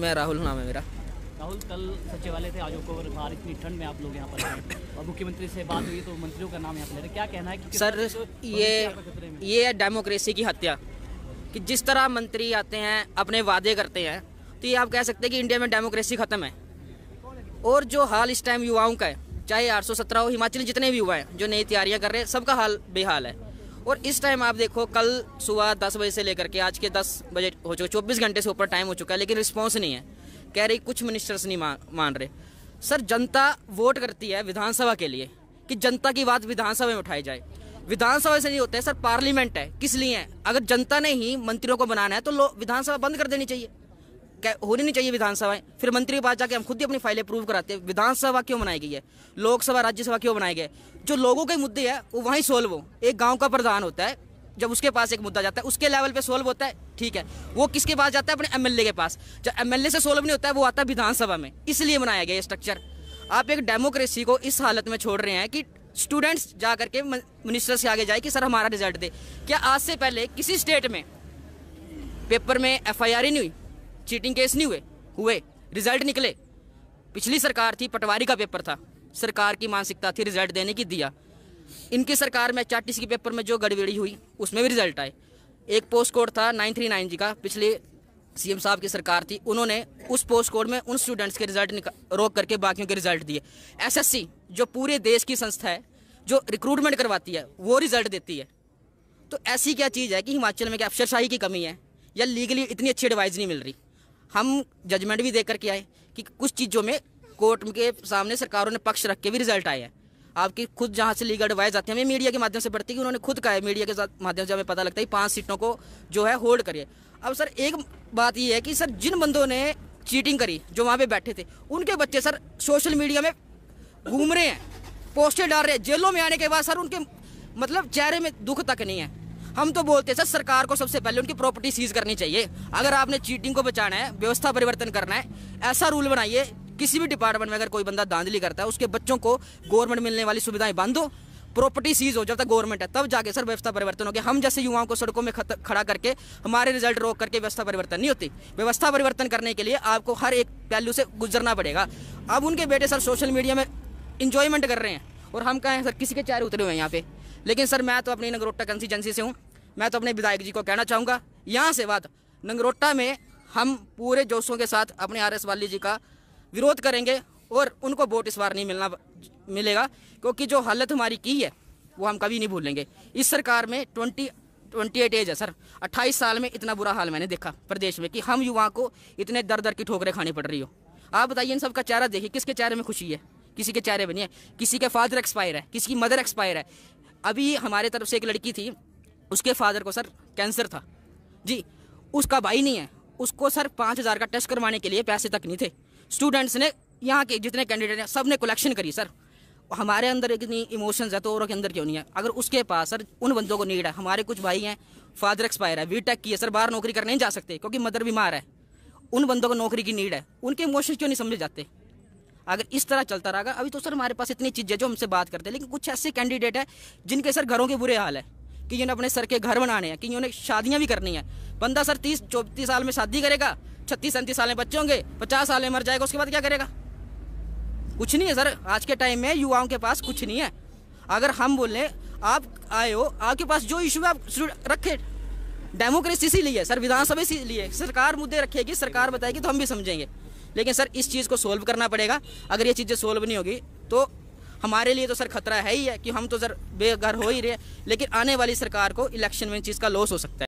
मैं राहुल नाम है मेरा राहुल कल सचिवालय थे आज ओकोवर बाहर इतनी ठंड में आप लोग यहाँ पर और मुख्यमंत्री से बात हुई तो मंत्रियों का नाम यहाँ पर ले रहे क्या कहना है कि सर तो ये ये है डेमोक्रेसी की हत्या कि जिस तरह मंत्री आते हैं अपने वादे करते हैं तो ये आप कह सकते हैं कि इंडिया में डेमोक्रेसी ख़त्म है और जो हाल इस टाइम युवाओं का है चाहे आठ हो हिमाचल जितने भी युवा हैं जो नई तैयारियां कर रहे हैं सबका हाल बेहाल है और इस टाइम आप देखो कल सुबह दस बजे से लेकर के आज के दस बजे हो चुके चौबीस घंटे से ऊपर टाइम हो चुका है लेकिन रिस्पॉन्स नहीं है कह रही कुछ मिनिस्टर्स नहीं मा मान रहे सर जनता वोट करती है विधानसभा के लिए कि जनता की बात विधानसभा में उठाई जाए विधानसभा से नहीं होता है सर पार्लियामेंट है किस लिए है अगर जनता ने ही मंत्रियों को बनाना है तो विधानसभा बंद कर देनी चाहिए होनी नहीं चाहिए विधानसभाएं फिर मंत्री के पास जाके हम खुद ही अपनी फाइलें प्रूव कराते हैं विधानसभा क्यों बनाई गई है लोकसभा राज्यसभा क्यों बनाए गए जो लोगों के मुद्दे हैं वो वहीं सोल्व हो एक गाँव का प्रधान होता है जब उसके पास एक मुद्दा जाता है उसके लेवल पे सोल्व होता है ठीक है वो किसके पास जाता है अपने एमएलए के पास जब एमएलए से सोल्व नहीं होता है वो आता है विधानसभा में इसलिए बनाया गया ये स्ट्रक्चर आप एक डेमोक्रेसी को इस हालत में छोड़ रहे हैं कि स्टूडेंट्स जा करके मिनिस्टर से आगे जाए कि सर हमारा रिजल्ट दे क्या आज से पहले किसी स्टेट में पेपर में एफ आई आर ही नहीं हुई चीटिंग केस नहीं हुए हुए रिजल्ट निकले पिछली सरकार थी पटवारी का पेपर था सरकार की मानसिकता थी रिजल्ट देने की दिया इनकी सरकार में चार्टिस के पेपर में जो गड़बड़ी हुई उसमें भी रिजल्ट आए एक पोस्ट कोड था नाइन थ्री नाइन जी का पिछले सीएम साहब की सरकार थी उन्होंने उस पोस्ट कोड में उन स्टूडेंट्स के रिजल्ट रोक करके बाकियों के रिजल्ट दिए एसएससी जो पूरे देश की संस्था है जो रिक्रूटमेंट करवाती है वो रिजल्ट देती है तो ऐसी क्या चीज़ है कि हिमाचल में क्या अफसरशाही की कमी है या लीगली इतनी अच्छी एडवाइस नहीं मिल रही हम जजमेंट भी दे करके आए कि कुछ चीज़ों में कोर्ट के सामने सरकारों ने पक्ष रख के भी रिजल्ट आए हैं आपकी खुद जहाँ से लीगल एडवाइस आती है हमें मीडिया के माध्यम से पढ़ती है कि उन्होंने खुद कहा है मीडिया के साथ माध्यम से हमें पता लगता है पाँच सीटों को जो है होल्ड करिए अब सर एक बात ये है कि सर जिन बंदों ने चीटिंग करी जो वहाँ पे बैठे थे उनके बच्चे सर सोशल मीडिया में घूम रहे हैं पोस्टर डाल रहे हैं जेलों में आने के बाद सर उनके मतलब चेहरे में दुख तक नहीं है हम तो बोलते हैं सर सरकार को सबसे पहले उनकी प्रॉपर्टी सीज करनी चाहिए अगर आपने चीटिंग को बचाना है व्यवस्था परिवर्तन करना है ऐसा रूल बनाइए किसी भी डिपार्टमेंट में अगर कोई बंदा धांधली करता है उसके बच्चों को गवर्नमेंट मिलने वाली सुविधाएं बंद हो प्रॉपर्टी सीज हो जब तक गवर्नमेंट है तब जाके सर व्यवस्था परिवर्तन हो गया हम जैसे युवाओं को सड़कों में खड़ा करके हमारे रिजल्ट रोक करके व्यवस्था परिवर्तन नहीं होती व्यवस्था परिवर्तन करने के लिए आपको हर एक पहलू से गुजरना पड़ेगा अब उनके बेटे सर सोशल मीडिया में इंजॉयमेंट कर रहे हैं और हम कहें सर किसी के चेहरे उतरे हुए हैं यहाँ पे लेकिन सर मैं तो अपनी नंगरोटा कंसिस्टेंसी से हूँ मैं तो अपने विधायक जी को कहना चाहूँगा यहाँ से बात नंगरोटा में हम पूरे जोशों के साथ अपने आर एस वाली जी का विरोध करेंगे और उनको वोट इस बार नहीं मिलना मिलेगा क्योंकि जो हालत हमारी की है वो हम कभी नहीं भूलेंगे इस सरकार में ट्वेंटी ट्वेंटी एट एज है सर अट्ठाईस साल में इतना बुरा हाल मैंने देखा प्रदेश में कि हम युवाओं को इतने दर दर की ठोकरें खानी पड़ रही हो आप बताइए इन सबका चेहरा देखिए किसके चेहरे में खुशी है किसी के चेहरे बनी है किसी के फादर एक्सपायर है किसी की मदर एक्सपायर है अभी हमारे तरफ से एक लड़की थी उसके फादर को सर कैंसर था जी उसका भाई नहीं है उसको सर पाँच हज़ार का टेस्ट करवाने के लिए पैसे तक नहीं थे स्टूडेंट्स ने यहाँ के जितने कैंडिडेट हैं सब ने कलेक्शन करी सर हमारे अंदर इतनी इमोशंस है तो औरों के अंदर क्यों नहीं है अगर उसके पास सर उन बंदों को नीड है हमारे कुछ भाई हैं फादर एक्सपायर है वीटेक की है सर बाहर नौकरी करने नहीं जा सकते क्योंकि मदर बीमार है उन बंदों को नौकरी की नीड है उनके इमोशंस क्यों नहीं समझे जाते अगर इस तरह चलता रहेगा अभी तो सर हमारे पास इतनी चीज़ें जो हमसे बात करते हैं लेकिन कुछ ऐसे कैंडिडेट हैं जिनके सर घरों के बुरे हाल है कि जिन्हें अपने सर के घर बनाने हैं कि इन्होंने शादियाँ भी करनी है बंदा सर तीस चौबीस साल में शादी करेगा छत्तीस सैंतीस साल में बच्चे होंगे पचास साल में मर जाएगा उसके बाद क्या करेगा कुछ नहीं है सर आज के टाइम में युवाओं के पास कुछ नहीं है अगर हम बोलें आप आए हो आपके पास जो इशू है आप रखे डेमोक्रेसी इसीलिए सर विधानसभा इसीलिए सरकार मुद्दे रखेगी सरकार बताएगी तो हम भी समझेंगे लेकिन सर इस चीज़ को सोल्व करना पड़ेगा अगर ये चीज़ें सोल्व नहीं होगी तो हमारे लिए तो सर खतरा है ही है कि हम तो सर बेघर हो ही रहे लेकिन आने वाली सरकार को इलेक्शन में इन चीज़ का लॉस हो सकता है